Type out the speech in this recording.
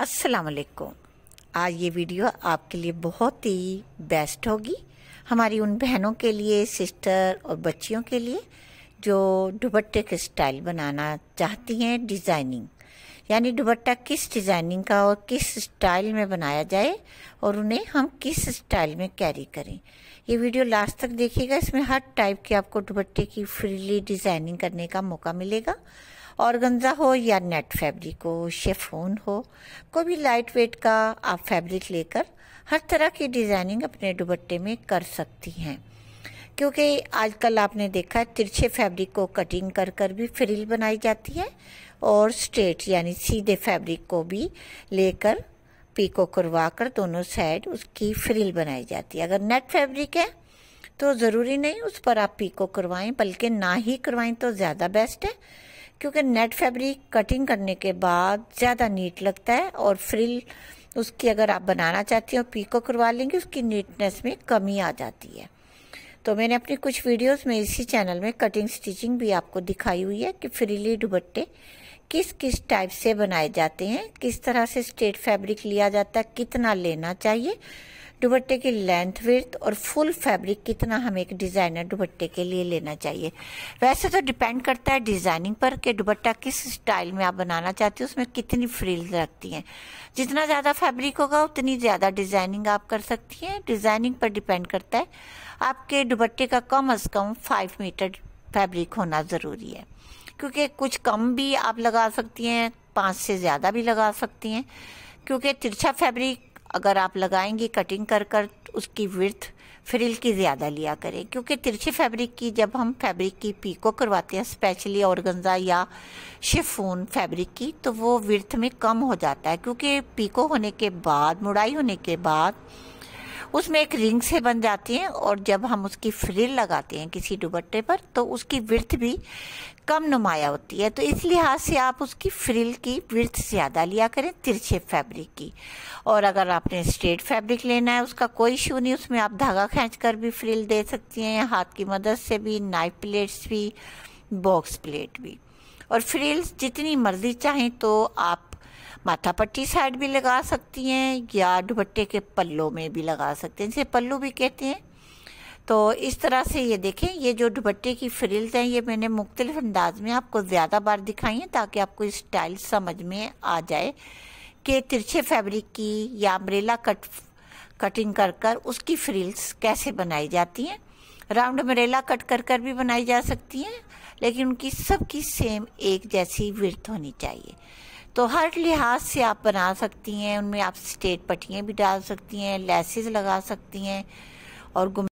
अस्सलाम वालेकुम आज ये वीडियो आपके लिए बहुत ही बेस्ट होगी हमारी उन बहनों के लिए सिस्टर और बच्चियों के लिए जो दुपट्टे के स्टाइल बनाना चाहती हैं डिज़ाइनिंग यानी दुपट्टा किस डिज़ाइनिंग का और किस स्टाइल में बनाया जाए और उन्हें हम किस स्टाइल में कैरी करें ये वीडियो लास्ट तक देखिएगा इसमें हर टाइप के आपको दुपट्टे की फ्रीली डिज़ाइनिंग करने का मौका मिलेगा औरगंजा हो या नेट फैब्रिक हो शेफोन हो कोई भी लाइट वेट का आप फैब्रिक लेकर हर तरह की डिज़ाइनिंग अपने दुबट्टे में कर सकती हैं क्योंकि आजकल आपने देखा है तिरछे फैब्रिक को कटिंग कर कर भी फ्रिल बनाई जाती है और स्ट्रेट यानी सीधे फैब्रिक को भी लेकर पीको करवा कर दोनों साइड उसकी फ्रिल बनाई जाती है अगर नेट फैब्रिक है तो ज़रूरी नहीं उस पर आप पीको करवाएं बल्कि ना ही करवाएं तो ज़्यादा बेस्ट है क्योंकि नेट फैब्रिक कटिंग करने के बाद ज़्यादा नीट लगता है और फ्रिल उसकी अगर आप बनाना चाहती हो पीको करवा लेंगे उसकी नीटनेस में कमी आ जाती है तो मैंने अपनी कुछ वीडियोस में इसी चैनल में कटिंग स्टिचिंग भी आपको दिखाई हुई है कि फ्रीली दुबट्टे किस किस टाइप से बनाए जाते हैं किस तरह से स्ट्रेट फैब्रिक लिया जाता है कितना लेना चाहिए दुपट्टे की लेंथ विर्थ और फुल फैब्रिक कितना हमें एक डिज़ाइनर दुपट्टे के लिए लेना चाहिए वैसे तो डिपेंड करता है डिज़ाइनिंग पर कि दुपट्टा किस स्टाइल में आप बनाना चाहते हो उसमें कितनी फ्रील रखती हैं जितना ज़्यादा फैब्रिक होगा उतनी ज़्यादा डिज़ाइनिंग आप कर सकती हैं डिज़ाइनिंग पर डिपेंड करता है आपके दुपट्टे का कम अज़ कम फाइव मीटर फैब्रिक होना ज़रूरी है क्योंकि कुछ कम भी आप लगा सकती हैं पाँच से ज़्यादा भी लगा सकती हैं क्योंकि तिरछा फैब्रिक अगर आप लगाएंगे कटिंग कर कर उसकी विर्थ फ्रिल की ज़्यादा लिया करें क्योंकि तिरछे फैब्रिक की जब हम फैब्रिक की पीको करवाते हैं स्पेशली औरगंजा या शिफून फैब्रिक की तो वो विर्थ में कम हो जाता है क्योंकि पीको होने के बाद मुड़ाई होने के बाद उसमें एक रिंग से बन जाती हैं और जब हम उसकी फ्रिल लगाते हैं किसी दुबट्टे पर तो उसकी विर्थ भी कम नुमाया होती है तो इस लिहाज से आप उसकी फ्रिल की विर्थ ज़्यादा लिया करें तिरछे फैब्रिक की और अगर आपने स्ट्रेट फैब्रिक लेना है उसका कोई इशू नहीं उसमें आप धागा खींच कर भी फ्रिल दे सकती हैं हाथ की मदद से भी नाइफ प्लेट्स भी बॉक्स प्लेट भी और फ्रिल्स जितनी मर्जी चाहें तो आप माथा पट्टी साइड भी लगा सकती हैं या दुपट्टे के पल्लों में भी लगा सकते हैं जिसे पल्लू भी कहते हैं तो इस तरह से ये देखें ये जो दुपट्टे की फ्रिल्स हैं ये मैंने मुख्तलिफ अंदाज में आपको ज़्यादा बार दिखाई हैं ताकि आपको स्टाइल समझ में आ जाए कि तिरछे फैब्रिक की या अम्ब्रेला कट कटिंग कर कर उसकी फ्रिल्स कैसे बनाई जाती हैं राउंड अम्ब्रेला कट कर कर भी बनाई जा सकती हैं लेकिन उनकी सबकी सेम एक जैसी विर्थ होनी चाहिए तो हर लिहाज से आप बना सकती हैं उनमें आप स्टेट पट्टियाँ भी डाल सकती हैं लेसेस लगा सकती हैं और गुम